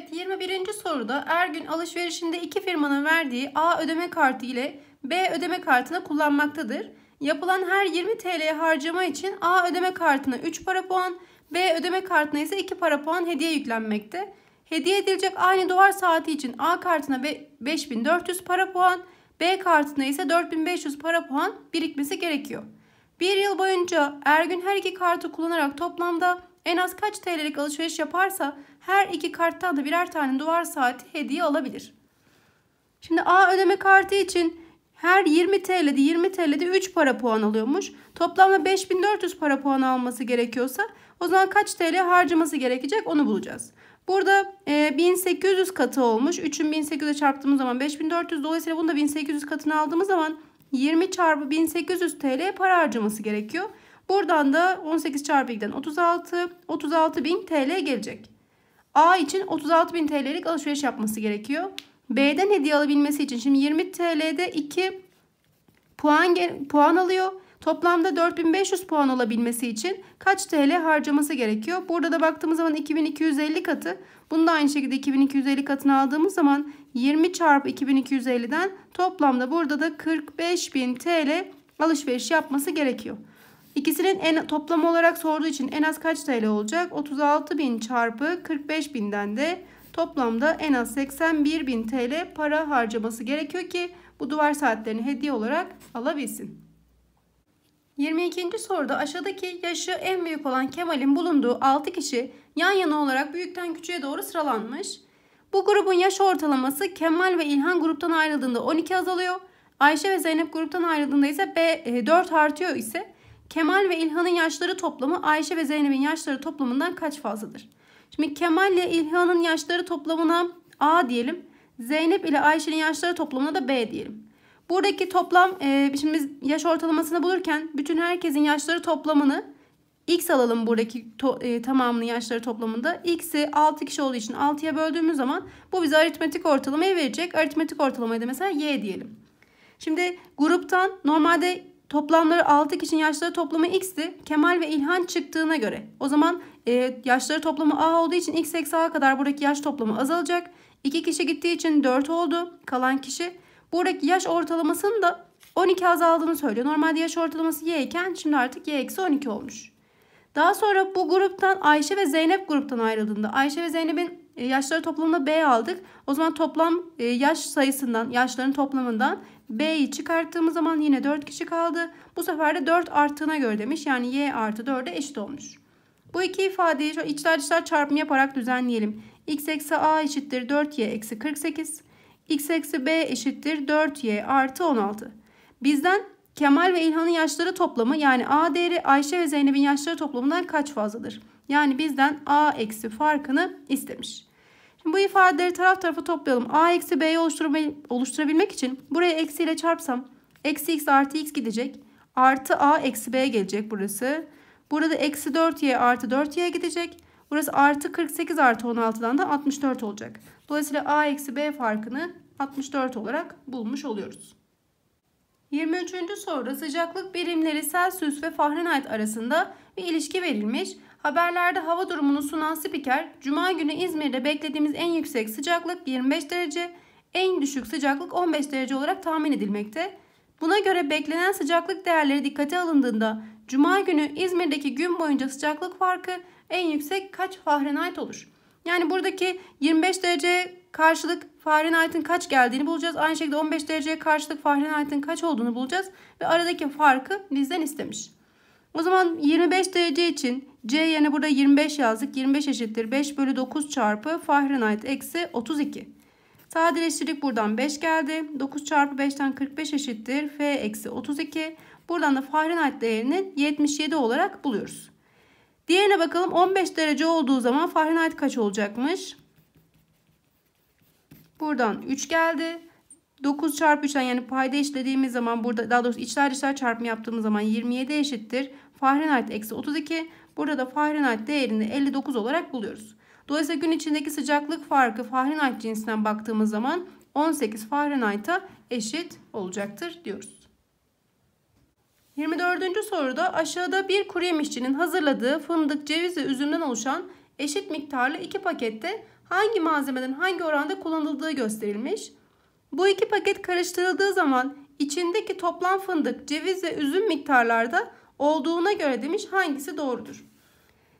Evet 21. soruda Ergün alışverişinde iki firmanın verdiği A ödeme kartı ile B ödeme kartını kullanmaktadır. Yapılan her 20 TL harcama için A ödeme kartına 3 para puan, B ödeme kartına ise 2 para puan hediye yüklenmekte. Hediye edilecek aynı duvar saati için A kartına 5400 para puan, B kartına ise 4500 para puan birikmesi gerekiyor. Bir yıl boyunca Ergün her iki kartı kullanarak toplamda en az kaç TL'lik alışveriş yaparsa her iki karttan da birer tane duvar saati hediye alabilir. Şimdi A ödeme kartı için her 20 TL'de 20 TL'de 3 para puan alıyormuş. Toplamda 5400 para puan alması gerekiyorsa o zaman kaç TL harcaması gerekecek onu bulacağız. Burada e, 1800 katı olmuş. 3'ün 1800'e çarptığımız zaman 5400 dolayısıyla bunu da 1800 katını aldığımız zaman 20 çarpı 1800 TL para harcaması gerekiyor. Buradan da 18 çarpı 2'den 36, 36.000 TL gelecek. A için 36.000 TL'lik alışveriş yapması gerekiyor. B'den hediye alabilmesi için şimdi 20 TL'de 2 puan puan alıyor. Toplamda 4500 puan olabilmesi için kaç TL harcaması gerekiyor? Burada da baktığımız zaman 2250 katı. Bunu da aynı şekilde 2250 katını aldığımız zaman 20 çarpı 2250'den toplamda burada da 45000 TL alışveriş yapması gerekiyor. İkisinin en toplam olarak sorduğu için en az kaç TL olacak? 36.000 çarpı 45.000'den de toplamda en az 81.000 TL para harcaması gerekiyor ki bu duvar saatlerini hediye olarak alabilsin. 22. soruda aşağıdaki yaşı en büyük olan Kemal'in bulunduğu 6 kişi yan yana olarak büyükten küçüğe doğru sıralanmış. Bu grubun yaş ortalaması Kemal ve İlhan gruptan ayrıldığında 12 azalıyor. Ayşe ve Zeynep gruptan ayrıldığında ise B, 4 e, artıyor ise Kemal ve İlhan'ın yaşları toplamı Ayşe ve Zeynep'in yaşları toplamından kaç fazladır? Şimdi Kemal ile İlhan'ın yaşları toplamına A diyelim. Zeynep ile Ayşe'nin yaşları toplamına da B diyelim. Buradaki toplam e, şimdi biz yaş ortalamasını bulurken bütün herkesin yaşları toplamını x alalım buradaki to, e, tamamının yaşları toplamında. x'i 6 kişi olduğu için 6'ya böldüğümüz zaman bu bize aritmetik ortalamayı verecek. Aritmetik ortalamayı da mesela y diyelim. Şimdi gruptan normalde Toplamları 6 kişinin yaşları toplamı x'ti. Kemal ve İlhan çıktığına göre. O zaman e, yaşları toplamı a olduğu için x eksi a kadar buradaki yaş toplamı azalacak. 2 kişi gittiği için 4 oldu kalan kişi. Buradaki yaş ortalamasının da 12 azaldığını söylüyor. Normalde yaş ortalaması y iken şimdi artık y eksi 12 olmuş. Daha sonra bu gruptan Ayşe ve Zeynep gruptan ayrıldığında Ayşe ve Zeynep'in e, yaşları toplamında B aldık. O zaman toplam e, yaş sayısından, yaşların toplamından B'yi çıkarttığımız zaman yine 4 kişi kaldı. Bu sefer de 4 arttığına göre demiş. Yani Y artı 4'e eşit olmuş. Bu iki ifadeyi şu içler dışlar çarpımı yaparak düzenleyelim. X eksi A eşittir 4Y eksi 48. X eksi B eşittir 4Y artı 16. Bizden Kemal ve İlhan'ın yaşları toplamı yani A değeri Ayşe ve Zeynep'in yaşları toplamından kaç fazladır? Yani bizden A eksi farkını istemiş bu ifadeleri taraf tarafa toplayalım. A eksi B'yi oluşturabilmek için buraya eksi ile çarpsam eksi x artı x gidecek. Artı A eksi B gelecek burası. Burada eksi 4y artı 4y gidecek. Burası artı 48 artı 16'dan da 64 olacak. Dolayısıyla A eksi B farkını 64 olarak bulmuş oluyoruz. 23. soruda sıcaklık birimleri Celsius ve Fahrenheit arasında bir ilişki verilmiş. Haberlerde hava durumunu sunan spiker, Cuma günü İzmir'de beklediğimiz en yüksek sıcaklık 25 derece, en düşük sıcaklık 15 derece olarak tahmin edilmekte. Buna göre beklenen sıcaklık değerleri dikkate alındığında Cuma günü İzmir'deki gün boyunca sıcaklık farkı en yüksek kaç Fahrenheit olur? Yani buradaki 25 derece karşılık Fahrenheit'in kaç geldiğini bulacağız. Aynı şekilde 15 dereceye karşılık Fahrenheit'in kaç olduğunu bulacağız. Ve aradaki farkı bizden istemiş. O zaman 25 derece için C yerine burada 25 yazdık. 25 eşittir 5 bölü 9 çarpı Fahrenheit eksi 32. Sadeleştirdik buradan 5 geldi. 9 çarpı 5'ten 45 eşittir F eksi 32. Buradan da Fahrenheit değerini 77 olarak buluyoruz. Diğerine bakalım 15 derece olduğu zaman Fahrenheit kaç olacakmış? Buradan 3 geldi. 9 çarpı 3'ten yani payda işlediğimiz zaman burada daha doğrusu içler dışlar çarpımı yaptığımız zaman 27 eşittir. Fahrenheit eksi 32. Burada da Fahrenheit değerini 59 olarak buluyoruz. Dolayısıyla gün içindeki sıcaklık farkı Fahrenheit cinsinden baktığımız zaman 18 Fahrenheit'a eşit olacaktır diyoruz. 24. soruda aşağıda bir kuru yemişçinin hazırladığı fındık, ceviz ve üzümden oluşan eşit miktarlı iki pakette hangi malzemeden hangi oranda kullanıldığı gösterilmiş. Bu iki paket karıştırıldığı zaman içindeki toplam fındık, ceviz ve üzüm miktarlarda olduğuna göre demiş hangisi doğrudur?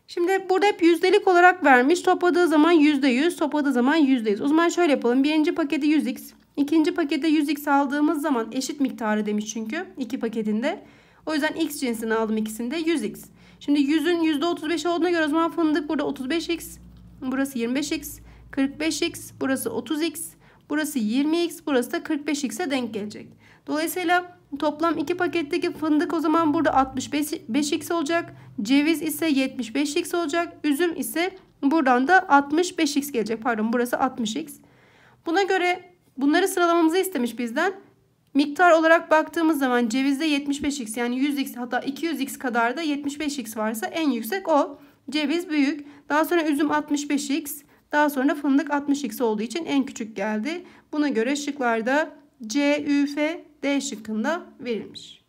Şimdi burada hep yüzdelik olarak vermiş. Topladığı zaman yüzde yüz, topladığı zaman yüzde yüz. O zaman şöyle yapalım. Birinci paketi 100x, ikinci pakete 100x aldığımız zaman eşit miktarı demiş çünkü iki paketinde. O yüzden x cinsini aldım ikisinde 100x. Şimdi 100'ün %35 olduğuna göre o zaman fındık burada 35x, burası 25x, 45x, burası 30x, Burası 20x burası da 45x'e denk gelecek. Dolayısıyla toplam iki paketteki fındık o zaman burada 65x olacak. Ceviz ise 75x olacak. Üzüm ise buradan da 65x gelecek. Pardon burası 60x. Buna göre bunları sıralamamızı istemiş bizden. Miktar olarak baktığımız zaman cevizde 75x yani 100x hatta 200x kadar da 75x varsa en yüksek o. Ceviz büyük. Daha sonra üzüm 65x. Daha sonra fındık 60x olduğu için en küçük geldi. Buna göre şıklarda C, Ü, F, D şıkkında verilmiş.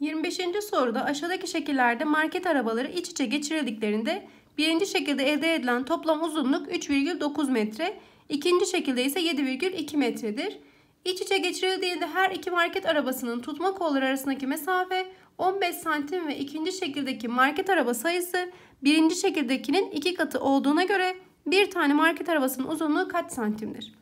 25. soruda aşağıdaki şekillerde market arabaları iç içe geçirildiklerinde birinci şekilde elde edilen toplam uzunluk 3,9 metre, ikinci şekilde ise 7,2 metredir. İç içe geçirildiğinde her iki market arabasının tutma kolları arasındaki mesafe 15 santim ve ikinci şekildeki market araba sayısı birinci şekildekinin iki katı olduğuna göre bir tane market arabasının uzunluğu kaç santimdir?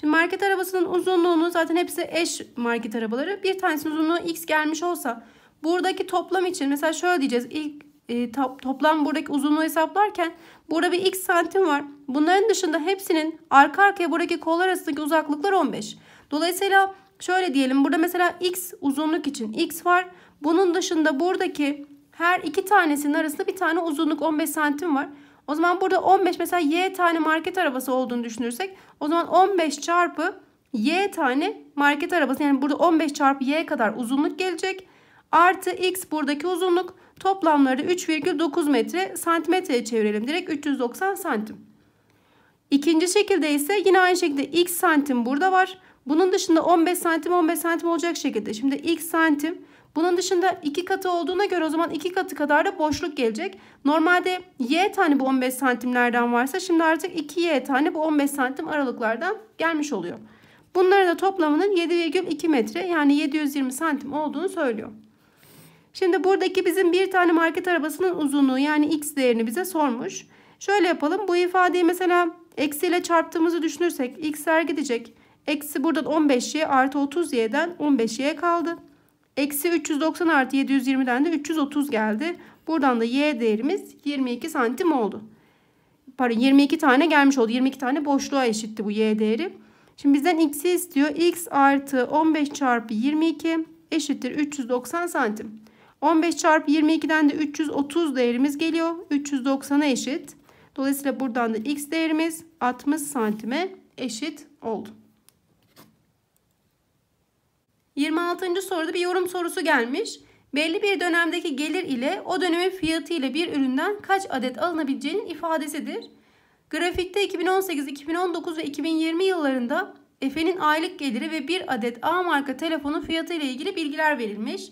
Şimdi market arabasının uzunluğunu zaten hepsi eş market arabaları. Bir tanesinin uzunluğu x gelmiş olsa buradaki toplam için mesela şöyle diyeceğiz. İlk e, to, toplam buradaki uzunluğu hesaplarken burada bir x santim var. Bunların dışında hepsinin arka arkaya buradaki kollar arasındaki uzaklıklar 15. Dolayısıyla şöyle diyelim burada mesela x uzunluk için x var. Bunun dışında buradaki her iki tanesinin arasında bir tane uzunluk 15 santim var. O zaman burada 15 mesela Y tane market arabası olduğunu düşünürsek o zaman 15 çarpı Y tane market arabası yani burada 15 çarpı Y kadar uzunluk gelecek. Artı X buradaki uzunluk toplamları 3,9 metre santimetreye çevirelim. Direkt 390 santim. İkinci şekilde ise yine aynı şekilde X santim burada var. Bunun dışında 15 santim 15 santim olacak şekilde. Şimdi X santim bunun dışında iki katı olduğuna göre o zaman iki katı kadar da boşluk gelecek. Normalde y tane bu 15 santimlerden varsa şimdi artık 2y tane bu 15 santim aralıklardan gelmiş oluyor. Bunların da toplamının 7,2 metre yani 720 santim olduğunu söylüyor. Şimdi buradaki bizim bir tane market arabasının uzunluğu yani x değerini bize sormuş. Şöyle yapalım bu ifadeyi mesela eksiyle çarptığımızı düşünürsek x'ler gidecek. Eksi buradan 15y artı 30y'den 15y kaldı. Eksi 390 artı 720'den de 330 geldi. Buradan da y değerimiz 22 santim oldu. Pardon 22 tane gelmiş oldu. 22 tane boşluğa eşitti bu y değeri. Şimdi bizden x'i istiyor. x artı 15 çarpı 22 eşittir 390 santim. 15 çarpı 22'den de 330 değerimiz geliyor. 390'a eşit. Dolayısıyla buradan da x değerimiz 60 santime eşit oldu. 26. soruda bir yorum sorusu gelmiş. Belli bir dönemdeki gelir ile o dönemin fiyatı ile bir üründen kaç adet alınabileceğinin ifadesidir. Grafikte 2018, 2019 ve 2020 yıllarında Efe'nin aylık geliri ve bir adet A marka telefonun fiyatı ile ilgili bilgiler verilmiş.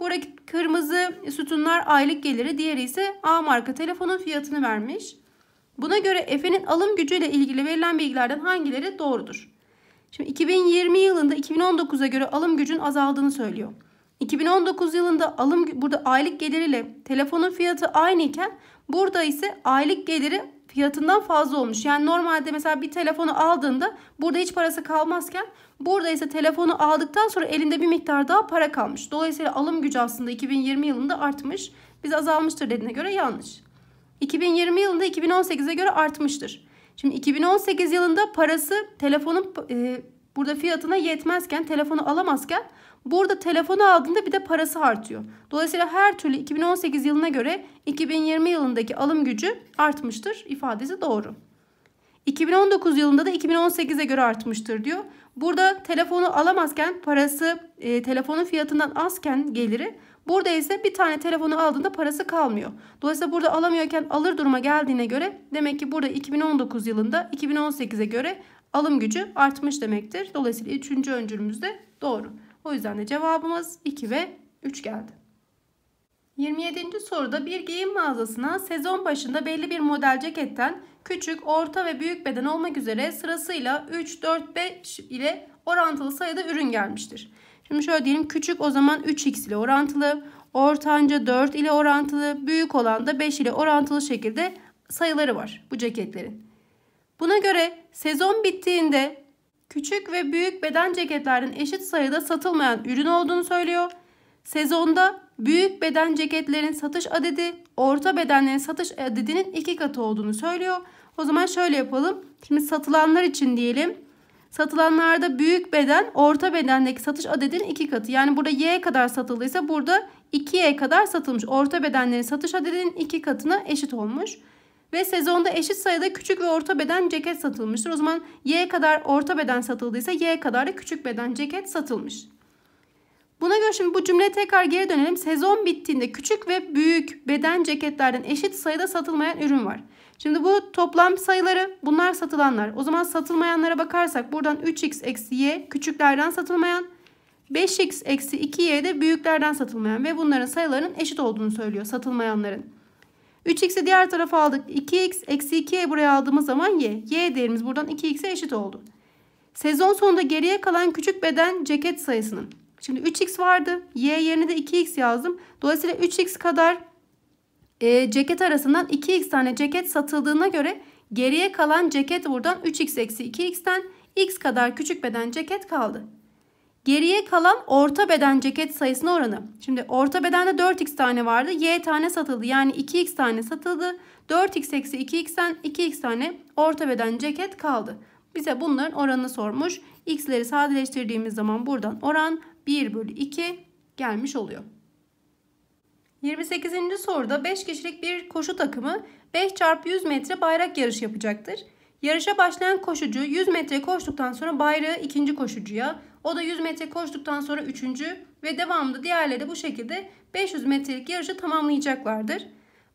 Buradaki kırmızı sütunlar aylık geliri, diğeri ise A marka telefonun fiyatını vermiş. Buna göre Efe'nin alım gücüyle ilgili verilen bilgilerden hangileri doğrudur? Şimdi 2020 yılında 2019'a göre alım gücün azaldığını söylüyor. 2019 yılında alım burada aylık geliriyle telefonun fiyatı aynı burada ise aylık geliri fiyatından fazla olmuş. Yani normalde mesela bir telefonu aldığında burada hiç parası kalmazken burada ise telefonu aldıktan sonra elinde bir miktar daha para kalmış. Dolayısıyla alım gücü aslında 2020 yılında artmış. Biz azalmıştır dediğine göre yanlış. 2020 yılında 2018'e göre artmıştır. Şimdi 2018 yılında parası telefonun e, burada fiyatına yetmezken telefonu alamazken burada telefonu aldığında bir de parası artıyor. Dolayısıyla her türlü 2018 yılına göre 2020 yılındaki alım gücü artmıştır ifadesi doğru. 2019 yılında da 2018'e göre artmıştır diyor. Burada telefonu alamazken parası e, telefonun fiyatından azken geliri Burada ise bir tane telefonu aldığında parası kalmıyor. Dolayısıyla burada alamıyorken alır duruma geldiğine göre demek ki burada 2019 yılında 2018'e göre alım gücü artmış demektir. Dolayısıyla 3. öncülümüz de doğru. O yüzden de cevabımız 2 ve 3 geldi. 27. soruda bir giyim mağazasına sezon başında belli bir model ceketten küçük, orta ve büyük beden olmak üzere sırasıyla 3, 4, 5 ile orantılı sayıda ürün gelmiştir. Şimdi şöyle diyelim küçük o zaman 3x ile orantılı, ortanca 4 ile orantılı, büyük olan da 5 ile orantılı şekilde sayıları var bu ceketlerin. Buna göre sezon bittiğinde küçük ve büyük beden ceketlerin eşit sayıda satılmayan ürün olduğunu söylüyor. Sezonda büyük beden ceketlerin satış adedi orta bedenlerin satış adedinin iki katı olduğunu söylüyor. O zaman şöyle yapalım. Şimdi satılanlar için diyelim Satılanlarda büyük beden orta bedendeki satış adedinin 2 katı. Yani burada Y kadar satıldıysa burada 2Y kadar satılmış. Orta bedenlerin satış adedinin 2 katına eşit olmuş. Ve sezonda eşit sayıda küçük ve orta beden ceket satılmıştır. O zaman Y kadar orta beden satıldıysa Y kadar da küçük beden ceket satılmış. Buna göre şimdi bu cümleye tekrar geri dönelim. Sezon bittiğinde küçük ve büyük beden ceketlerden eşit sayıda satılmayan ürün var. Şimdi bu toplam sayıları bunlar satılanlar. O zaman satılmayanlara bakarsak buradan 3x eksi y küçüklerden satılmayan 5x eksi 2y de büyüklerden satılmayan ve bunların sayılarının eşit olduğunu söylüyor satılmayanların. 3x'i diğer tarafa aldık. 2x eksi 2y buraya aldığımız zaman y. Y değerimiz buradan 2x'e eşit oldu. Sezon sonunda geriye kalan küçük beden ceket sayısının. Şimdi 3x vardı. Y yerine de 2x yazdım. Dolayısıyla 3x kadar e, ceket arasından 2x tane ceket satıldığına göre geriye kalan ceket buradan 3x eksi 2x'ten x kadar küçük beden ceket kaldı. Geriye kalan orta beden ceket sayısına oranı. Şimdi orta bedende 4x tane vardı. Y tane satıldı. Yani 2x tane satıldı. 4x eksi 2x'ten 2x tane orta beden ceket kaldı. Bize bunların oranını sormuş. X'leri sadeleştirdiğimiz zaman buradan oran 1 bölü 2 gelmiş oluyor. 28. soruda 5 kişilik bir koşu takımı 5 çarpı 100 metre bayrak yarışı yapacaktır. Yarışa başlayan koşucu 100 metre koştuktan sonra bayrağı ikinci koşucuya, o da 100 metre koştuktan sonra üçüncü ve devamında diğerleri de bu şekilde 500 metrelik yarışı tamamlayacaklardır.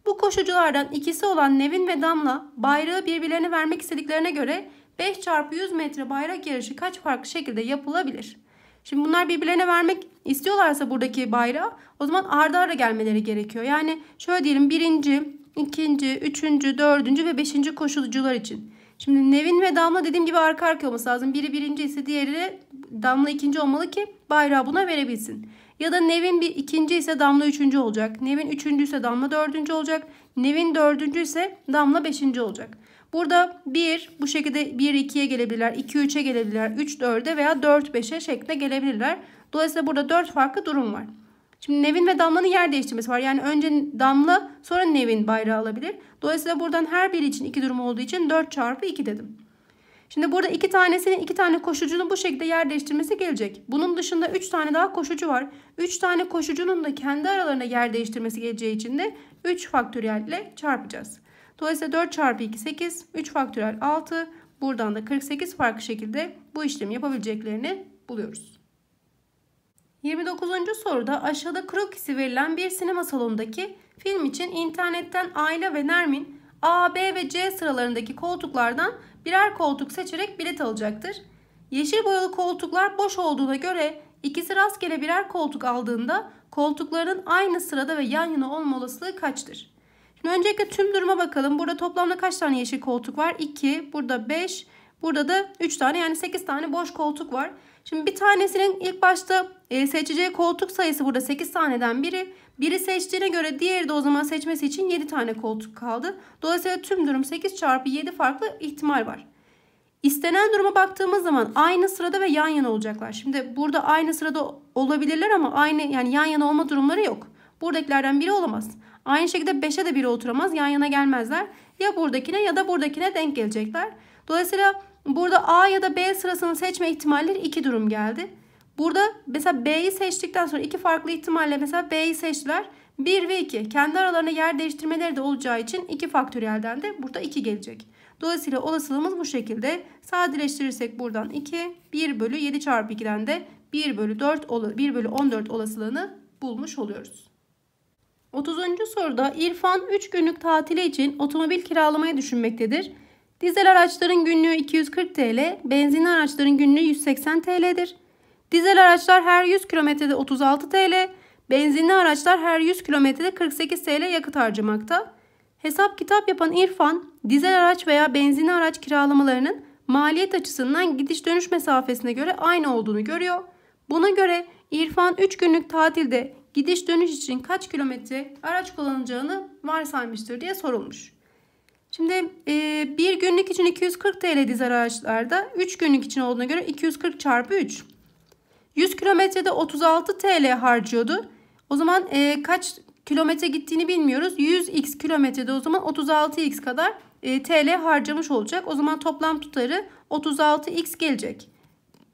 Bu koşuculardan ikisi olan Nevin ve Damla bayrağı birbirlerine vermek istediklerine göre 5 çarpı 100 metre bayrak yarışı kaç farklı şekilde yapılabilir? Şimdi bunlar birbirlerine vermek istiyorlarsa buradaki bayrağı o zaman ardı ara gelmeleri gerekiyor. Yani şöyle diyelim birinci, ikinci, üçüncü, dördüncü ve beşinci koşulcular için. Şimdi Nevin ve Damla dediğim gibi arka arka olması lazım. Biri birinci ise diğeri de Damla ikinci olmalı ki bayrağı buna verebilsin. Ya da Nevin bir ikinci ise Damla üçüncü olacak. Nevin üçüncü ise Damla dördüncü olacak. Nevin dördüncü ise Damla beşinci olacak. Burada 1 bu şekilde 1 2'ye gelebilirler. 2 3'e gelebilirler. 3 4'e veya 4 5'e şeklinde gelebilirler. Dolayısıyla burada 4 farklı durum var. Şimdi Nevin ve Damla'nın yer değiştirmesi var. Yani önce Damla sonra Nevin bayrağı alabilir. Dolayısıyla buradan her biri için iki durum olduğu için 4 çarpı 2 dedim. Şimdi burada iki tanesinin iki tane koşucunun bu şekilde yer değiştirmesi gelecek. Bunun dışında 3 tane daha koşucu var. 3 tane koşucunun da kendi aralarına yer değiştirmesi geleceği için de 3 faktöriyel ile çarpacağız. Dolayısıyla 4 çarpı 2 8. 3 faktörel 6. Buradan da 48 farklı şekilde bu işlemi yapabileceklerini buluyoruz. 29. soruda aşağıda krokisi verilen bir sinema salonundaki film için internetten Ayla ve Nermin A, B ve C sıralarındaki koltuklardan birer koltuk seçerek bilet alacaktır. Yeşil boyalı koltuklar boş olduğuna göre ikisi rastgele birer koltuk aldığında koltukların aynı sırada ve yan yana olma olasılığı kaçtır? Şimdi öncelikle tüm duruma bakalım. Burada toplamda kaç tane yeşil koltuk var? 2, burada 5, burada da 3 tane yani 8 tane boş koltuk var. Şimdi bir tanesinin ilk başta e, seçeceği koltuk sayısı burada 8 taneden biri. Biri seçtiğine göre diğeri de o zaman seçmesi için 7 tane koltuk kaldı. Dolayısıyla tüm durum 8 çarpı 7 farklı ihtimal var. İstenen duruma baktığımız zaman aynı sırada ve yan yana olacaklar. Şimdi burada aynı sırada olabilirler ama aynı yani yan yana olma durumları yok. Buradakilerden biri olamaz. Aynı şekilde 5'e de biri oturamaz. Yan yana gelmezler. Ya buradakine ya da buradakine denk gelecekler. Dolayısıyla burada A ya da B sırasını seçme ihtimalleri iki durum geldi. Burada mesela B'yi seçtikten sonra iki farklı ihtimalle mesela B'yi seçtiler. 1 ve 2 kendi aralarına yer değiştirmeleri de olacağı için 2 faktöriyelden de burada 2 gelecek. Dolayısıyla olasılığımız bu şekilde. Sadeleştirirsek buradan 2, 1 bölü 7 çarpı 2'den de 1 bölü, 4, 1 bölü 14 olasılığını bulmuş oluyoruz. 30. soruda İrfan 3 günlük tatili için otomobil kiralamayı düşünmektedir. Dizel araçların günlüğü 240 TL, benzinli araçların günlüğü 180 TL'dir. Dizel araçlar her 100 kilometrede 36 TL, benzinli araçlar her 100 kilometrede 48 TL yakıt harcamakta. Hesap kitap yapan İrfan, dizel araç veya benzinli araç kiralamalarının maliyet açısından gidiş dönüş mesafesine göre aynı olduğunu görüyor. Buna göre İrfan 3 günlük tatilde gidiş dönüş için kaç kilometre araç kullanacağını varsaymıştır diye sorulmuş. Şimdi e, bir günlük için 240 TL dizel araçlarda 3 günlük için olduğuna göre 240 çarpı 3. 100 kilometrede 36 TL harcıyordu. O zaman e, kaç kilometre gittiğini bilmiyoruz. 100x kilometrede o zaman 36x kadar e, TL harcamış olacak. O zaman toplam tutarı 36x gelecek.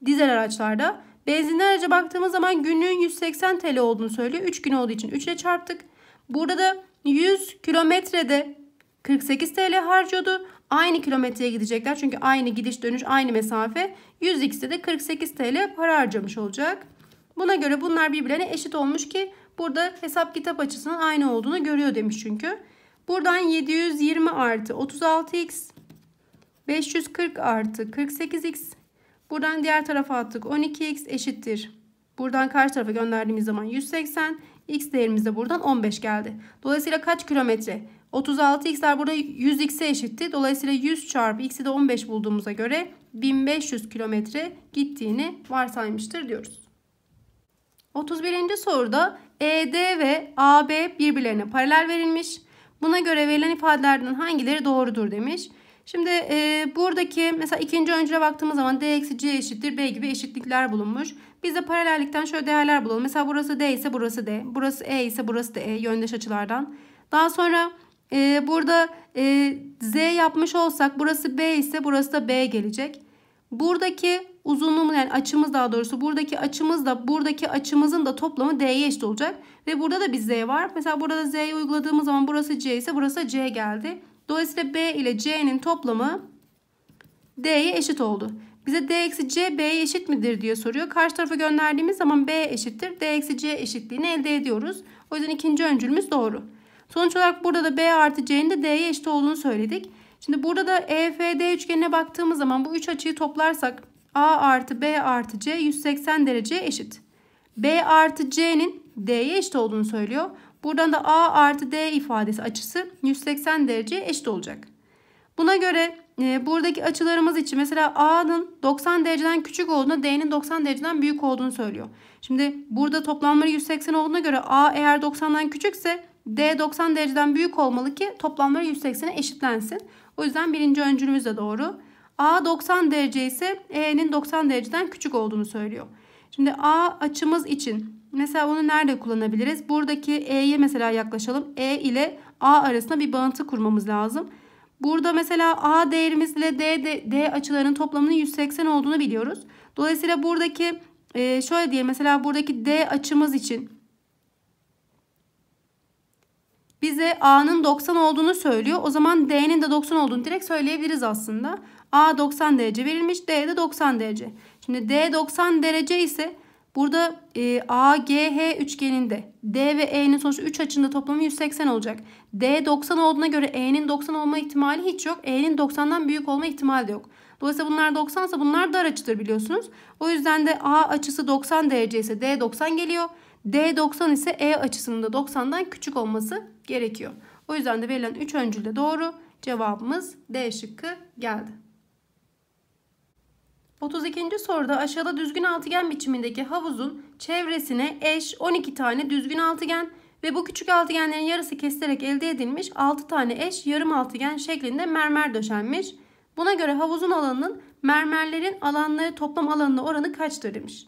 Dizel araçlarda Benzinli araca baktığımız zaman günlüğün 180 TL olduğunu söylüyor. 3 gün olduğu için 3 ile çarptık. Burada da 100 kilometrede 48 TL harcıyordu. Aynı kilometreye gidecekler. Çünkü aynı gidiş dönüş aynı mesafe. 100x'de de 48 TL para harcamış olacak. Buna göre bunlar birbirine eşit olmuş ki burada hesap kitap açısının aynı olduğunu görüyor demiş çünkü. Buradan 720 artı 36x 540 artı 48x Buradan diğer tarafa attık. 12x eşittir. Buradan karşı tarafa gönderdiğimiz zaman 180. X değerimiz de buradan 15 geldi. Dolayısıyla kaç kilometre? 36x'ler burada 100x'e eşitti. Dolayısıyla 100 çarpı x'i de 15 bulduğumuza göre 1500 kilometre gittiğini varsaymıştır diyoruz. 31. soruda ED ve AB birbirlerine paralel verilmiş. Buna göre verilen ifadelerden hangileri doğrudur demiş. Şimdi e, buradaki mesela ikinci öncüle baktığımız zaman d eksi c eşittir b gibi eşitlikler bulunmuş. Biz de paralellikten şöyle değerler bulalım. Mesela burası d ise burası d. Burası e ise burası da e yöndeş açılardan. Daha sonra e, burada e, z yapmış olsak burası b ise burası da b gelecek. Buradaki uzunluğumuz yani açımız daha doğrusu buradaki açımız da buradaki açımızın da toplamı d'ye eşit olacak. Ve burada da bir z var. Mesela burada da z'yi uyguladığımız zaman burası c ise burası c geldi. Dolayısıyla B ile C'nin toplamı D'ye eşit oldu. Bize D eksi C B'ye eşit midir diye soruyor. Karşı tarafa gönderdiğimiz zaman B eşittir. D eksi C eşitliğini elde ediyoruz. O yüzden ikinci öncülümüz doğru. Sonuç olarak burada da B artı C'nin de D'ye eşit olduğunu söyledik. Şimdi burada da EFD üçgenine baktığımız zaman bu üç açıyı toplarsak A artı B artı C 180 derece eşit. B artı C'nin D'ye eşit olduğunu söylüyor. Buradan da A artı D ifadesi açısı 180 dereceye eşit olacak. Buna göre e, buradaki açılarımız için mesela A'nın 90 dereceden küçük olduğunu D'nin 90 dereceden büyük olduğunu söylüyor. Şimdi burada toplamları 180 olduğuna göre A eğer 90'dan küçükse D 90 dereceden büyük olmalı ki toplamları 180'e eşitlensin. O yüzden birinci öncülümüz de doğru. A 90 derece ise E'nin 90 dereceden küçük olduğunu söylüyor. Şimdi A açımız için Mesela onu nerede kullanabiliriz? Buradaki E'ye mesela yaklaşalım. E ile A arasında bir bağıntı kurmamız lazım. Burada mesela A değerimizle D, D, D açılarının toplamının 180 olduğunu biliyoruz. Dolayısıyla buradaki e, şöyle diye mesela buradaki D açımız için bize A'nın 90 olduğunu söylüyor. O zaman D'nin de 90 olduğunu direkt söyleyebiliriz aslında. A 90 derece verilmiş, D de 90 derece. Şimdi D 90 derece ise Burada e, AGH üçgeninde D ve E'nin sonuç 3 açında toplamı 180 olacak. D 90 olduğuna göre E'nin 90 olma ihtimali hiç yok. E'nin 90'dan büyük olma ihtimali de yok. Dolayısıyla bunlar 90 ise bunlar dar açıdır biliyorsunuz. O yüzden de A açısı 90 derece ise D 90 geliyor. D 90 ise E açısının da 90'dan küçük olması gerekiyor. O yüzden de verilen 3 öncül de doğru. Cevabımız D şıkkı geldi. 32. soruda aşağıda düzgün altıgen biçimindeki havuzun çevresine eş 12 tane düzgün altıgen ve bu küçük altıgenlerin yarısı kesilerek elde edilmiş 6 tane eş yarım altıgen şeklinde mermer döşenmiş. Buna göre havuzun alanının mermerlerin alanları toplam alanına oranı kaçtır demiş.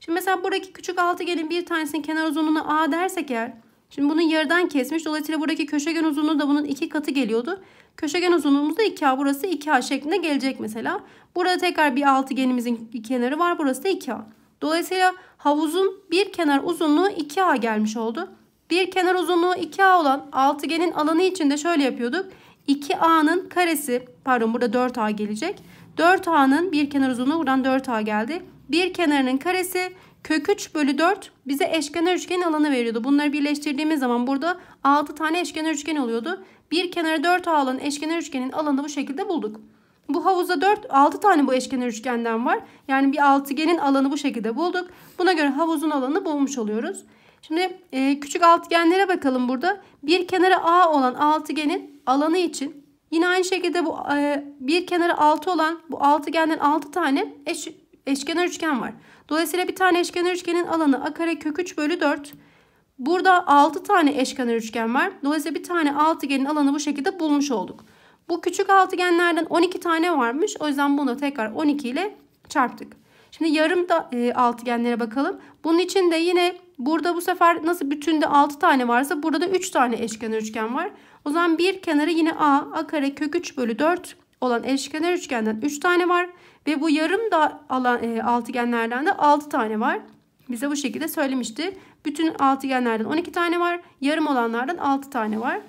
Şimdi mesela buradaki küçük altıgenin bir tanesinin kenar uzunluğunu A dersek eğer Şimdi bunu yarıdan kesmiş. Dolayısıyla buradaki köşegen uzunluğu da bunun iki katı geliyordu. Köşegen uzunluğumuz da 2A. Burası 2A şeklinde gelecek mesela. Burada tekrar bir altıgenimizin kenarı var. Burası da 2A. Dolayısıyla havuzun bir kenar uzunluğu 2A gelmiş oldu. Bir kenar uzunluğu 2A olan altıgenin alanı için de şöyle yapıyorduk. 2A'nın karesi pardon burada 4A gelecek. 4A'nın bir kenar uzunluğu buradan 4A geldi. Bir kenarının karesi kök 3 bölü 4 bize eşkenar üçgenin alanı veriyordu. Bunları birleştirdiğimiz zaman burada 6 tane eşkenar üçgen oluyordu. Bir kenarı 4 A olan eşkenar üçgenin alanını bu şekilde bulduk. Bu havuzda 4, 6 tane bu eşkenar üçgenden var. Yani bir altıgenin alanı bu şekilde bulduk. Buna göre havuzun alanını bulmuş oluyoruz. Şimdi e, küçük altıgenlere bakalım burada. Bir kenarı A olan altıgenin alanı için yine aynı şekilde bu e, bir kenarı 6 olan bu altıgenden 6 tane eş, eşkenar üçgen var. Dolayısıyla bir tane eşkenar üçgenin alanı a kare kök 3 bölü 4 Burada 6 tane eşkenar üçgen var. Dolayısıyla bir tane altıgenin alanı bu şekilde bulmuş olduk. Bu küçük altıgenlerden 12 tane varmış. O yüzden bunu tekrar 12 ile çarptık. Şimdi yarım da e, altıgenlere bakalım. Bunun için de yine burada bu sefer nasıl bütünde 6 tane varsa burada da 3 tane eşkenar üçgen var. O zaman bir kenarı yine a, a kare kök 3 bölü 4 olan eşkenar üçgenden 3 tane var. Ve bu yarım da alan, e, altıgenlerden de 6 tane var bize bu şekilde söylemişti. Bütün altıgenlerden 12 tane var. Yarım olanlardan 6 tane var.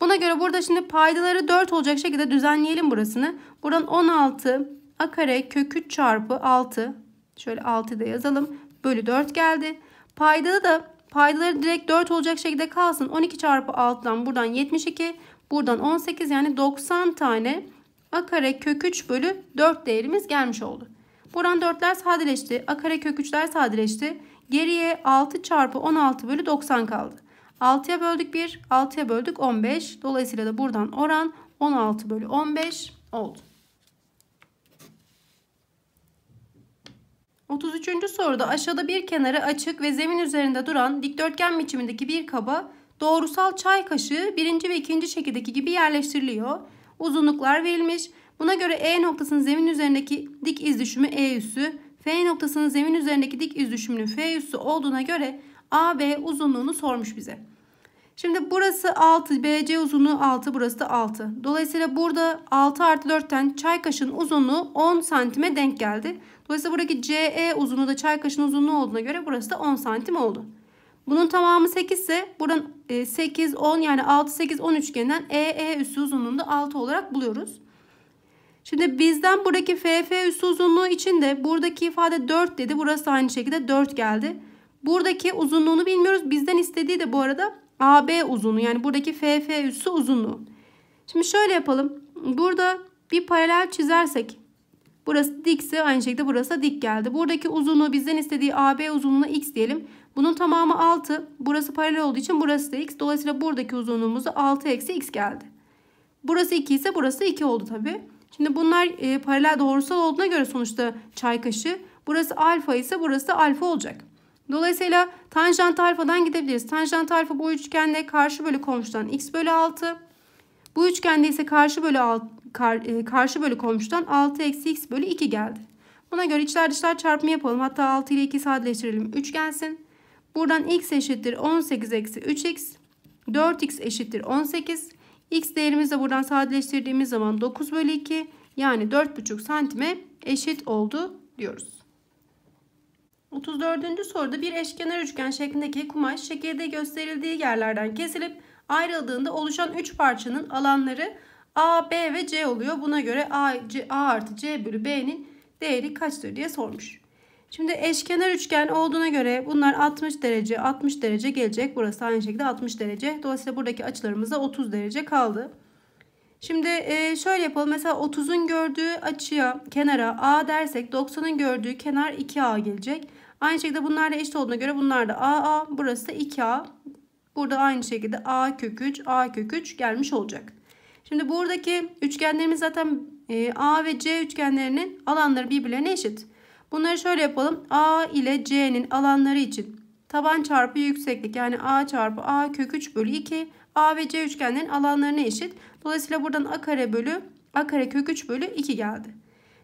Buna göre burada şimdi paydaları 4 olacak şekilde düzenleyelim burasını. Buradan 16 a kare kökü çarpı 6 şöyle 6 da yazalım. Bölü 4 geldi. Paydalı da paydaları direkt 4 olacak şekilde kalsın. 12 çarpı 6'dan buradan 72 buradan 18 yani 90 tane a kare kök 3 bölü 4 değerimiz gelmiş oldu. Buradan 4'ler sadeleşti. A kare kök 3'ler sadeleşti. Geriye 6 çarpı 16 bölü 90 kaldı. 6'ya böldük 1, 6'ya böldük 15. Dolayısıyla da buradan oran 16 bölü 15 oldu. 33. soruda aşağıda bir kenarı açık ve zemin üzerinde duran dikdörtgen biçimindeki bir kaba doğrusal çay kaşığı birinci ve ikinci şekildeki gibi yerleştiriliyor. Uzunluklar verilmiş. Buna göre E noktasının zemin üzerindeki dik iz düşümü E üssü, F noktasının zemin üzerindeki dik iz izdüşümünün F üssü olduğuna göre AB uzunluğunu sormuş bize. Şimdi burası 6, BC uzunluğu 6, burası da 6. Dolayısıyla burada 6 artı 4'ten çay kaşının uzunluğu 10 santime denk geldi. Dolayısıyla buradaki CE uzunluğu da çay kaşının uzunluğu olduğuna göre burası da 10 santim oldu. Bunun tamamı 8 ise buradan 8, e, 10 yani 6, 8, 10 üçgeninden EE üssü uzunluğunu da 6 olarak buluyoruz. Şimdi bizden buradaki FF üssü uzunluğu için de buradaki ifade 4 dedi. Burası aynı şekilde 4 geldi. Buradaki uzunluğunu bilmiyoruz. Bizden istediği de bu arada AB uzunluğu. Yani buradaki FF üssü uzunluğu. Şimdi şöyle yapalım. Burada bir paralel çizersek burası dikse aynı şekilde burası da dik geldi. Buradaki uzunluğu bizden istediği AB uzunluğuna x diyelim. Bunun tamamı 6. Burası paralel olduğu için burası da x. Dolayısıyla buradaki uzunluğumuzu 6 eksi x geldi. Burası 2 ise burası 2 oldu tabii. Şimdi bunlar e, paralel doğrusal olduğuna göre sonuçta çay kaşığı. Burası alfa ise burası alfa olacak. Dolayısıyla tanjant alfadan gidebiliriz. Tanjant alfa bu üçgende karşı bölü komşudan x bölü 6. Bu üçgende ise karşı bölü, alt, kar, e, karşı bölü komşudan 6 eksi x bölü 2 geldi. Buna göre içler dışlar çarpımı yapalım. Hatta 6 ile 2 sadeleştirelim. 3 gelsin. Buradan x eşittir 18 eksi 3x. 4x eşittir 18. X değerimizi buradan sadeleştirdiğimiz zaman 9 bölü 2 yani 4,5 santime eşit oldu diyoruz. 34. soruda bir eşkenar üçgen şeklindeki kumaş şekilde gösterildiği yerlerden kesilip ayrıldığında oluşan 3 parçanın alanları A, B ve C oluyor. Buna göre A, C, A artı C bölü B'nin değeri kaçtır diye sormuş. Şimdi eşkenar üçgen olduğuna göre bunlar 60 derece 60 derece gelecek. Burası aynı şekilde 60 derece. Dolayısıyla buradaki açılarımızda 30 derece kaldı. Şimdi e, şöyle yapalım. Mesela 30'un gördüğü açıya kenara A dersek 90'ın gördüğü kenar 2A gelecek. Aynı şekilde bunlar da eşit olduğuna göre bunlar da AA. Burası da 2A. Burada aynı şekilde A kök 3 A kök 3 gelmiş olacak. Şimdi buradaki üçgenlerimiz zaten e, A ve C üçgenlerinin alanları birbirlerine eşit. Bunları şöyle yapalım. A ile C'nin alanları için taban çarpı yükseklik yani A çarpı A kök 3 bölü 2 A ve C üçgenlerin alanlarına eşit. Dolayısıyla buradan A kare bölü A kare kök 3 bölü 2 geldi.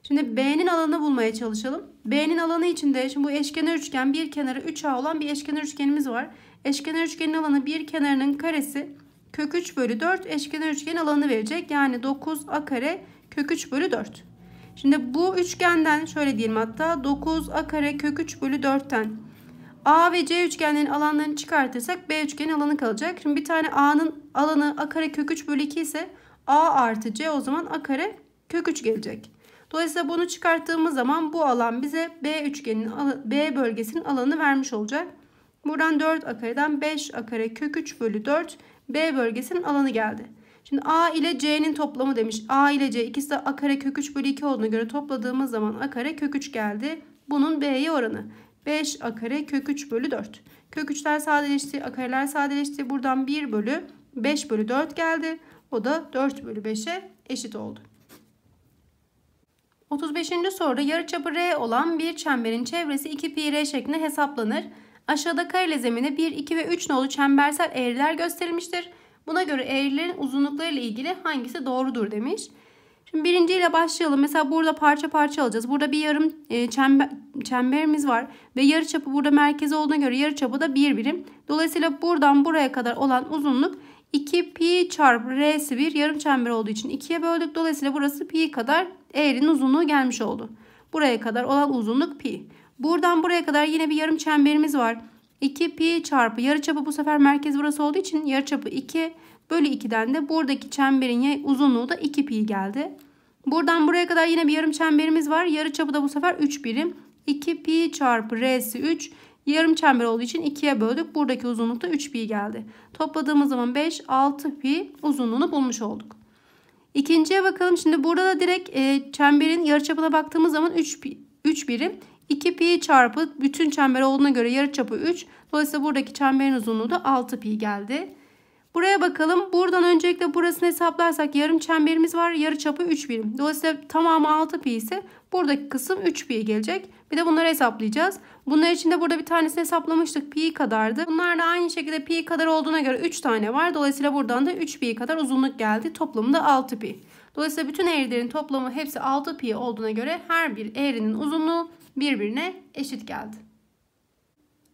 Şimdi B'nin alanını bulmaya çalışalım. B'nin alanı içinde şimdi bu eşkenar üçgen bir kenarı 3A olan bir eşkenar üçgenimiz var. Eşkenar üçgenin alanı bir kenarının karesi kök 3 bölü 4 eşkenar üçgenin alanını verecek. Yani 9A kare kök 3 bölü 4. Şimdi bu üçgenden şöyle diyelim hatta 9 a kare kök 3 bölü 4'ten A ve C üçgenlerin alanlarını çıkartırsak B üçgenin alanı kalacak. Şimdi bir tane A'nın alanı a kare kök 3 bölü 2 ise A artı C o zaman a kare kök 3 gelecek. Dolayısıyla bunu çıkarttığımız zaman bu alan bize B üçgenin B bölgesinin alanını vermiş olacak. Buradan 4 a kareden 5 a kare kök 3 bölü 4 B bölgesinin alanı geldi. Şimdi A ile C'nin toplamı demiş. A ile C ikisi de A kare kök 3 bölü 2 olduğuna göre topladığımız zaman A kare kök 3 geldi. Bunun B'ye oranı. 5 A kare kök 3 bölü 4. Kök 3'ler sadeleşti. A kareler sadeleşti. Buradan 1 bölü 5 bölü 4 geldi. O da 4 bölü 5'e eşit oldu. 35. soruda yarıçapı R olan bir çemberin çevresi 2 pi R şeklinde hesaplanır. Aşağıda kareli zemine 1, 2 ve 3 nolu çembersel eğriler gösterilmiştir. Buna göre eğrilerin uzunlukları ile ilgili hangisi doğrudur demiş. Şimdi birinciyle başlayalım. Mesela burada parça parça alacağız. Burada bir yarım e, çember, çemberimiz var ve yarı çapı burada merkezi olduğuna göre yarı çapı da bir birim. Dolayısıyla buradan buraya kadar olan uzunluk 2 pi çarpı r'si bir yarım çember olduğu için 2'ye böldük. Dolayısıyla burası pi kadar eğrinin uzunluğu gelmiş oldu. Buraya kadar olan uzunluk pi. Buradan buraya kadar yine bir yarım çemberimiz var. 2 pi çarpı yarıçapı bu sefer merkez burası olduğu için yarıçapı 2 bölü 2'den de buradaki çemberin uzunluğu da 2 pi geldi. Buradan buraya kadar yine bir yarım çemberimiz var. Yarıçapı da bu sefer 3 birim. 2 pi çarpı r'si 3 yarım çember olduğu için 2'ye böldük. Buradaki uzunluk da 3 pi geldi. Topladığımız zaman 5 6 pi uzunluğunu bulmuş olduk. İkinciye bakalım. Şimdi burada da direkt e, çemberin yarıçapına baktığımız zaman 3 pi 3 birim. 2 pi çarpı bütün çember olduğuna göre yarıçapı 3. Dolayısıyla buradaki çemberin uzunluğu da 6 pi geldi. Buraya bakalım. Buradan öncelikle burasını hesaplarsak yarım çemberimiz var. Yarı çapı 3 birim. Dolayısıyla tamamı 6 pi ise buradaki kısım 3 pi gelecek. Bir de bunları hesaplayacağız. Bunlar için de burada bir tanesini hesaplamıştık. Pi kadardı. Bunlar da aynı şekilde pi kadar olduğuna göre 3 tane var. Dolayısıyla buradan da 3 pi kadar uzunluk geldi. Toplamda 6 pi. Dolayısıyla bütün eğrilerin toplamı hepsi 6 pi olduğuna göre her bir eğrinin uzunluğu birbirine eşit geldi.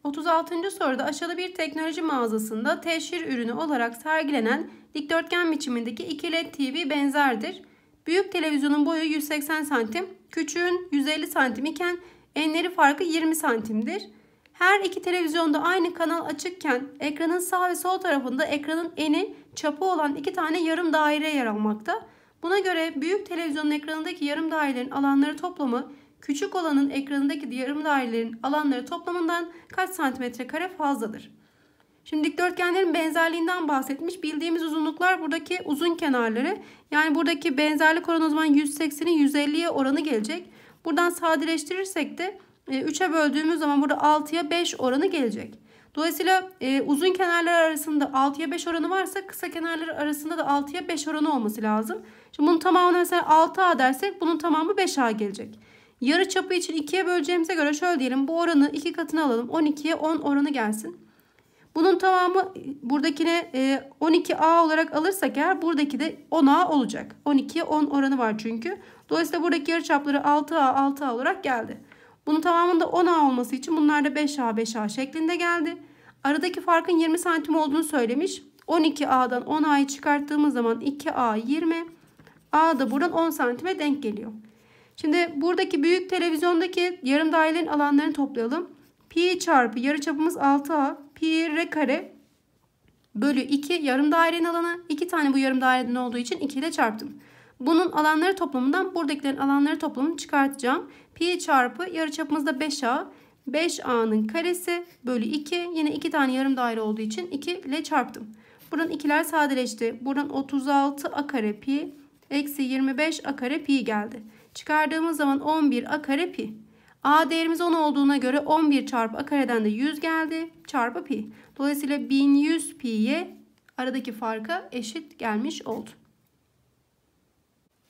36. soruda aşağıda bir teknoloji mağazasında teşhir ürünü olarak sergilenen dikdörtgen biçimindeki iki LED TV benzerdir. Büyük televizyonun boyu 180 santim, küçüğün 150 santim iken enleri farkı 20 santimdir. Her iki televizyonda aynı kanal açıkken ekranın sağ ve sol tarafında ekranın eni çapı olan iki tane yarım daire yer almakta. Buna göre büyük televizyonun ekranındaki yarım dairelerin alanları toplamı küçük olanın ekranındaki yarım dairelerin alanları toplamından kaç santimetre kare fazladır? Şimdi dikdörtgenlerin benzerliğinden bahsetmiş. Bildiğimiz uzunluklar buradaki uzun kenarları. Yani buradaki benzerlik oranı o zaman 180'in 150'ye oranı gelecek. Buradan sadeleştirirsek de 3'e böldüğümüz zaman burada 6'ya 5 oranı gelecek. Dolayısıyla e, uzun kenarlar arasında 6'ya 5 oranı varsa kısa kenarlar arasında da 6'ya 5 oranı olması lazım. Şimdi bunun tamamını mesela 6A dersek bunun tamamı 5A gelecek. Yarı çapı için ikiye böleceğimize göre şöyle diyelim. Bu oranı iki katına alalım. 12'ye 10 oranı gelsin. Bunun tamamı buradakine 12A e, olarak alırsak eğer buradaki de 10A olacak. 12'ye 10 oranı var çünkü. Dolayısıyla buradaki yarı çapları 6A 6A olarak geldi. Bunun tamamında 10A olması için bunlar da 5A 5A şeklinde geldi. Aradaki farkın 20 santim olduğunu söylemiş. 12A'dan 10A'yı çıkarttığımız zaman 2A 20. A da buradan 10 santime denk geliyor. Şimdi buradaki büyük televizyondaki yarım dairelerin alanlarını toplayalım. Pi çarpı yarıçapımız 6A. Pi r kare bölü 2 yarım dairenin alanı. 2 tane bu yarım dairenin olduğu için 2 ile çarptım. Bunun alanları toplamından buradakilerin alanları toplamını çıkartacağım. Pi çarpı yarıçapımız da 5A. 5A'nın karesi bölü 2. Yine 2 tane yarım daire olduğu için 2 ile çarptım. Buranın ikiler sadeleşti. Buranın 36 A kare pi eksi 25 A kare pi geldi. Çıkardığımız zaman 11 a kare pi. A değerimiz 10 olduğuna göre 11 çarpı a kareden de 100 geldi çarpı pi. Dolayısıyla 1100 pi'ye aradaki farka eşit gelmiş oldu.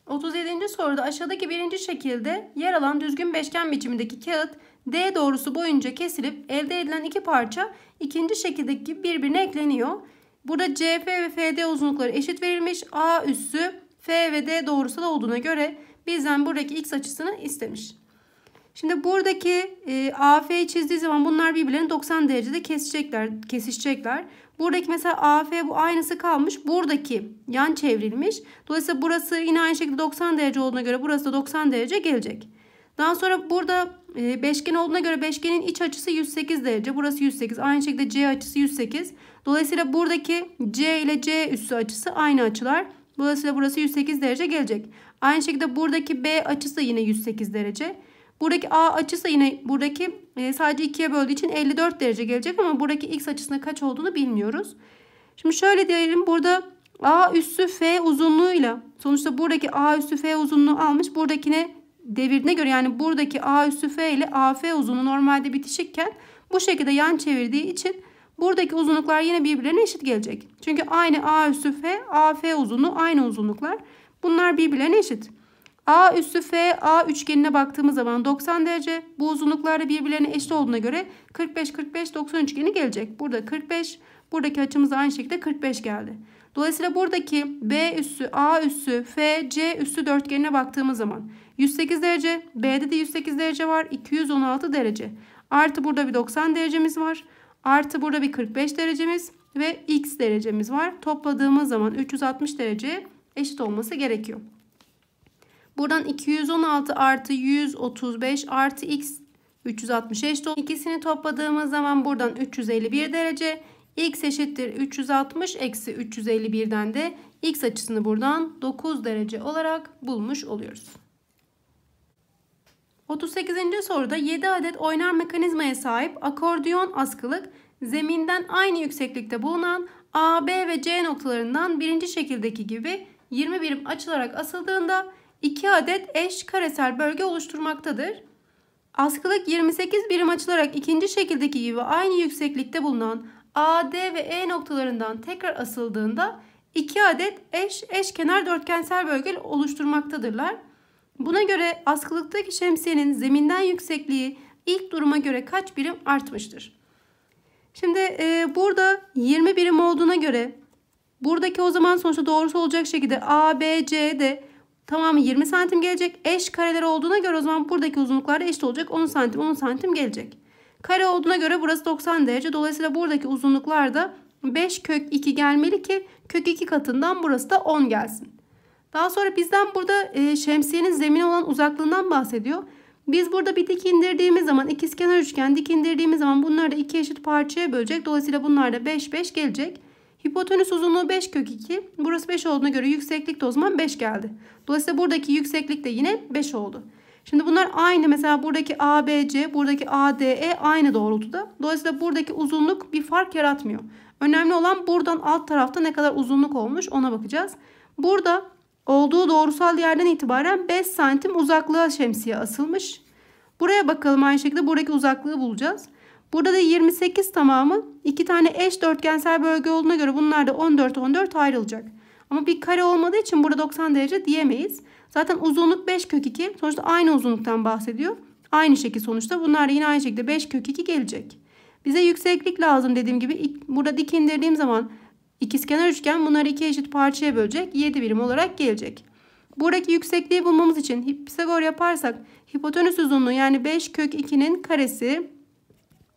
37. soruda aşağıdaki birinci şekilde yer alan düzgün beşgen biçimindeki kağıt D doğrusu boyunca kesilip elde edilen iki parça ikinci şekildeki birbirine ekleniyor. Burada CF ve FD uzunlukları eşit verilmiş. A üssü F ve D doğrusu da olduğuna göre bizden buradaki x açısını istemiş. Şimdi buradaki e, AF'yi çizdiği zaman bunlar birbirlerini 90 derecede kesecekler, kesişecekler. Buradaki mesela AF bu aynısı kalmış. Buradaki yan çevrilmiş. Dolayısıyla burası yine aynı şekilde 90 derece olduğuna göre burası da 90 derece gelecek. Daha sonra burada e, beşgen olduğuna göre beşgenin iç açısı 108 derece. Burası 108. Aynı şekilde C açısı 108. Dolayısıyla buradaki C ile C üstü açısı aynı açılar. Dolayısıyla burası 108 derece gelecek. Aynı şekilde buradaki B açısı yine 108 derece. Buradaki A açısı yine buradaki e, sadece ikiye böldüğü için 54 derece gelecek ama buradaki X açısının kaç olduğunu bilmiyoruz. Şimdi şöyle diyelim burada A üssü F uzunluğuyla sonuçta buradaki A üssü F uzunluğu almış. Buradakine devirine göre yani buradaki A üssü F ile AF uzunluğu normalde bitişikken bu şekilde yan çevirdiği için buradaki uzunluklar yine birbirlerine eşit gelecek. Çünkü aynı A üssü F, AF uzunluğu aynı uzunluklar. Bunlar birbirlerine eşit. A üssü F A üçgenine baktığımız zaman 90 derece. Bu uzunluklarda birbirlerine eşit olduğuna göre 45 45 90 üçgeni gelecek. Burada 45 buradaki açımız aynı şekilde 45 geldi. Dolayısıyla buradaki B üssü A üssü F C üssü dörtgenine baktığımız zaman 108 derece B'de de 108 derece var 216 derece. Artı burada bir 90 derecemiz var. Artı burada bir 45 derecemiz ve x derecemiz var. Topladığımız zaman 360 derece eşit olması gerekiyor. Buradan 216 artı 135 artı x 360 eşit oldu. İkisini topladığımız zaman buradan 351 derece. x eşittir 360 eksi 351'den de x açısını buradan 9 derece olarak bulmuş oluyoruz. 38. soruda 7 adet oynar mekanizmaya sahip akordiyon askılık zeminden aynı yükseklikte bulunan A, B ve C noktalarından birinci şekildeki gibi 20 birim açılarak asıldığında 2 adet eş karesel bölge oluşturmaktadır. Askılık 28 birim açılarak ikinci şekildeki gibi aynı yükseklikte bulunan A, D ve E noktalarından tekrar asıldığında 2 adet eş eş kenar dörtgensel bölge oluşturmaktadırlar. Buna göre askılıktaki şemsiyenin zeminden yüksekliği ilk duruma göre kaç birim artmıştır? Şimdi e, burada 20 birim olduğuna göre Buradaki o zaman sonuçta doğrusu olacak şekilde A, B, C de tamamı 20 santim gelecek. Eş kareler olduğuna göre o zaman buradaki uzunluklar eşit olacak. 10 santim 10 santim gelecek. Kare olduğuna göre burası 90 derece. Dolayısıyla buradaki uzunluklar da 5 kök 2 gelmeli ki kök 2 katından burası da 10 gelsin. Daha sonra bizden burada e, şemsiyenin zemine olan uzaklığından bahsediyor. Biz burada bir dik indirdiğimiz zaman ikizkenar üçgen dik indirdiğimiz zaman bunları da iki eşit parçaya bölecek. Dolayısıyla bunlar da 5 5 gelecek. Hipotenüs uzunluğu 5 kök 2. Burası 5 olduğuna göre yükseklik de o zaman 5 geldi. Dolayısıyla buradaki yükseklik de yine 5 oldu. Şimdi bunlar aynı. Mesela buradaki ABC, buradaki ADE aynı doğrultuda. Dolayısıyla buradaki uzunluk bir fark yaratmıyor. Önemli olan buradan alt tarafta ne kadar uzunluk olmuş ona bakacağız. Burada olduğu doğrusal yerden itibaren 5 santim uzaklığa şemsiye asılmış. Buraya bakalım aynı şekilde buradaki uzaklığı bulacağız. Burada da 28 tamamı iki tane eş dörtgensel bölge olduğuna göre bunlar da 14 14 ayrılacak. Ama bir kare olmadığı için burada 90 derece diyemeyiz. Zaten uzunluk 5 kök 2. Sonuçta aynı uzunluktan bahsediyor. Aynı şekilde sonuçta bunlar da yine aynı şekilde 5 kök 2 gelecek. Bize yükseklik lazım dediğim gibi burada dik indirdiğim zaman ikizkenar üçgen bunları iki eşit parçaya bölecek. 7 birim olarak gelecek. Buradaki yüksekliği bulmamız için Pisagor yaparsak hipotenüs uzunluğu yani 5 kök 2'nin karesi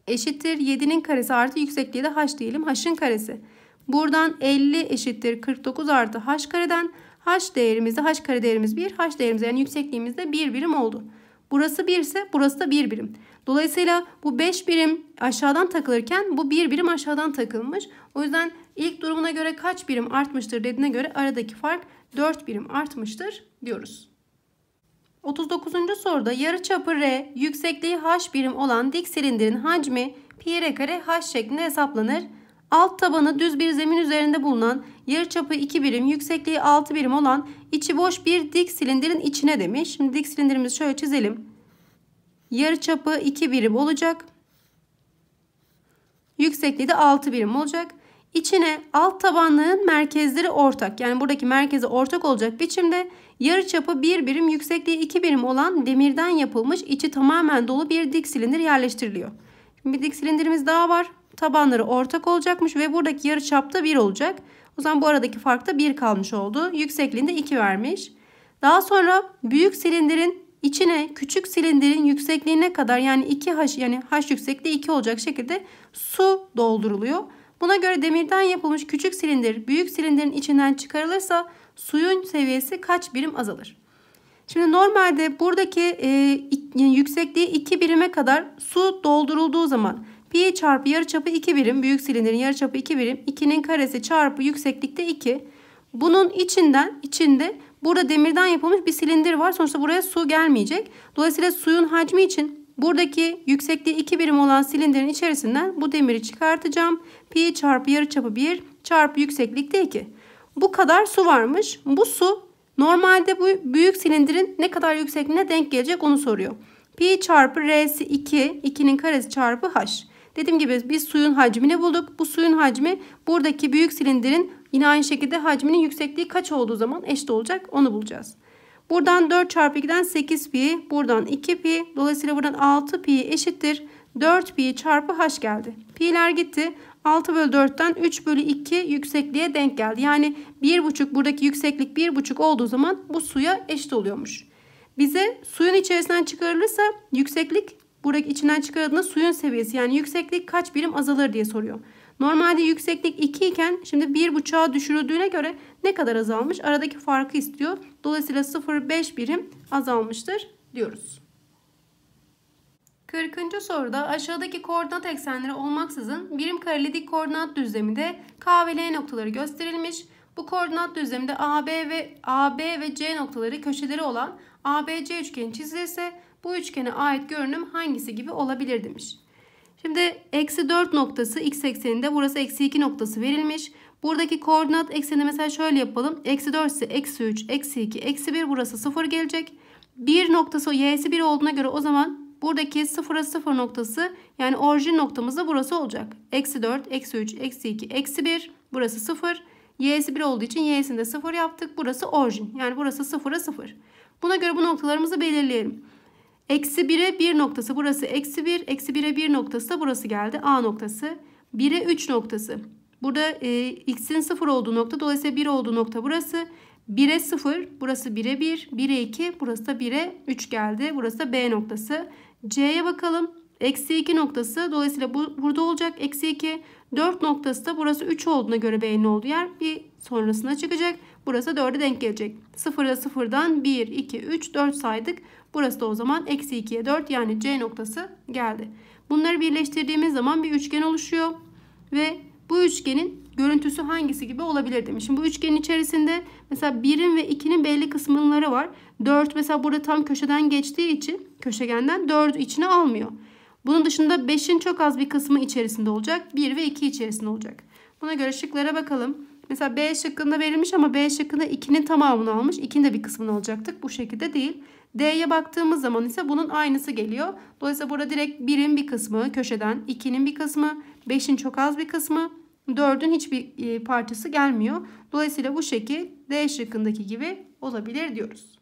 eşittir 7'nin karesi artı yüksekliği de h diyelim h'ın karesi. Buradan 50 eşittir 49 artı h kareden h değerimizde h kare değerimiz 1 h değerimiz yani yüksekliğimiz 1 birim oldu. Burası 1 ise burası da 1 birim. Dolayısıyla bu 5 birim aşağıdan takılırken bu 1 birim aşağıdan takılmış. O yüzden ilk durumuna göre kaç birim artmıştır dediğine göre aradaki fark 4 birim artmıştır diyoruz. 39. soruda yarı çapı R, yüksekliği h birim olan dik silindirin hacmi pi r kare h şeklinde hesaplanır. Alt tabanı düz bir zemin üzerinde bulunan yarı çapı 2 birim, yüksekliği 6 birim olan içi boş bir dik silindirin içine demiş. Şimdi dik silindirimizi şöyle çizelim. Yarı çapı 2 birim olacak. Yüksekliği de 6 birim olacak. İçine alt tabanlığın merkezleri ortak yani buradaki merkezi ortak olacak biçimde Yarı Yarıçapı 1 birim, yüksekliği 2 birim olan demirden yapılmış içi tamamen dolu bir dik silindir yerleştiriliyor. Şimdi bir dik silindirimiz daha var. Tabanları ortak olacakmış ve buradaki yarıçap da 1 olacak. O zaman bu aradaki fark da 1 kalmış oldu. Yüksekliğinde 2 vermiş. Daha sonra büyük silindirin içine küçük silindirin yüksekliğine kadar yani 2H yani haş yüksekliği 2 olacak şekilde su dolduruluyor. Buna göre demirden yapılmış küçük silindir büyük silindirin içinden çıkarılırsa suyun seviyesi kaç birim azalır? Şimdi normalde buradaki e, yüksekliği 2 birime kadar su doldurulduğu zaman pi çarpı yarı çapı 2 birim, büyük silindirin yarı çapı 2 birim, 2'nin karesi çarpı yükseklikte 2. Bunun içinden içinde burada demirden yapılmış bir silindir var. Sonuçta buraya su gelmeyecek. Dolayısıyla suyun hacmi için buradaki yüksekliği 2 birim olan silindirin içerisinden bu demiri çıkartacağım. Pi çarpı yarı çapı 1 çarpı yükseklikte 2 bu kadar su varmış. Bu su normalde bu büyük silindirin ne kadar yüksekliğine denk gelecek onu soruyor. Pi çarpı R'si 2, 2'nin karesi çarpı H. Dediğim gibi biz suyun hacmini bulduk. Bu suyun hacmi buradaki büyük silindirin yine aynı şekilde hacminin yüksekliği kaç olduğu zaman eşit olacak onu bulacağız. Buradan 4 çarpı 2'den 8 pi, buradan 2 pi, dolayısıyla buradan 6 pi eşittir. 4 pi çarpı h geldi. Pi'ler gitti. 6 bölü 4'ten 3 bölü 2 yüksekliğe denk geldi. Yani 1,5 buradaki yükseklik 1,5 olduğu zaman bu suya eşit oluyormuş. Bize suyun içerisinden çıkarılırsa yükseklik buradaki içinden çıkarıldığında suyun seviyesi yani yükseklik kaç birim azalır diye soruyor. Normalde yükseklik 2 iken şimdi 1,5'a düşürüldüğüne göre ne kadar azalmış? Aradaki farkı istiyor. Dolayısıyla 0,5 birim azalmıştır diyoruz. 40. soruda aşağıdaki koordinat eksenleri olmaksızın birim kareli dik koordinat düzleminde K ve L noktaları gösterilmiş. Bu koordinat düzleminde AB ve AB ve C noktaları köşeleri olan ABC üçgeni çizilirse bu üçgene ait görünüm hangisi gibi olabilir demiş. Şimdi eksi 4 noktası x ekseninde burası eksi 2 noktası verilmiş. Buradaki koordinat ekseni mesela şöyle yapalım. Eksi 4 ise eksi 3, eksi 2, eksi 1 burası 0 gelecek. 1 noktası y'si 1 olduğuna göre o zaman Buradaki sıfıra sıfır noktası yani orijin noktamız da burası olacak. Eksi 4, eksi 3, eksi 2, eksi 1. Burası 0. Y'si 1 olduğu için Y'sini de 0 yaptık. Burası orijin. Yani burası 0'a sıfır Buna göre bu noktalarımızı belirleyelim. Eksi 1'e 1 noktası burası eksi 1. Eksi 1'e 1 noktası da burası geldi. A noktası. 1'e 3 noktası. Burada e, x'in 0 olduğu nokta dolayısıyla 1 olduğu nokta burası. 1'e 0 burası 1'e 1 1'e 2 burası da 1'e 3 geldi. Burası da B noktası. C'ye bakalım. Eksi 2 noktası dolayısıyla bu, burada olacak. Eksi 2 4 noktası da burası 3 olduğuna göre B'nin olduğu yer bir sonrasına çıkacak. Burası 4'e denk gelecek. 0'da 0'dan 1, 2, 3, 4 saydık. Burası da o zaman eksi 2'ye 4 yani C noktası geldi. Bunları birleştirdiğimiz zaman bir üçgen oluşuyor. Ve bu üçgenin görüntüsü hangisi gibi olabilir demişim. bu üçgenin içerisinde mesela 1'in ve 2'nin belli kısımları var. 4 mesela burada tam köşeden geçtiği için köşegenden 4 içine almıyor. Bunun dışında 5'in çok az bir kısmı içerisinde olacak. 1 ve 2 içerisinde olacak. Buna göre şıklara bakalım. Mesela B şıkkında verilmiş ama B şıkkında 2'nin tamamını almış. 2'nin de bir kısmını alacaktık. Bu şekilde değil. D'ye baktığımız zaman ise bunun aynısı geliyor. Dolayısıyla burada direkt 1'in bir kısmı köşeden, 2'nin bir kısmı, 5'in çok az bir kısmı, 4'ün hiçbir e, parçası gelmiyor. Dolayısıyla bu şekil D şıkkındaki gibi olabilir diyoruz.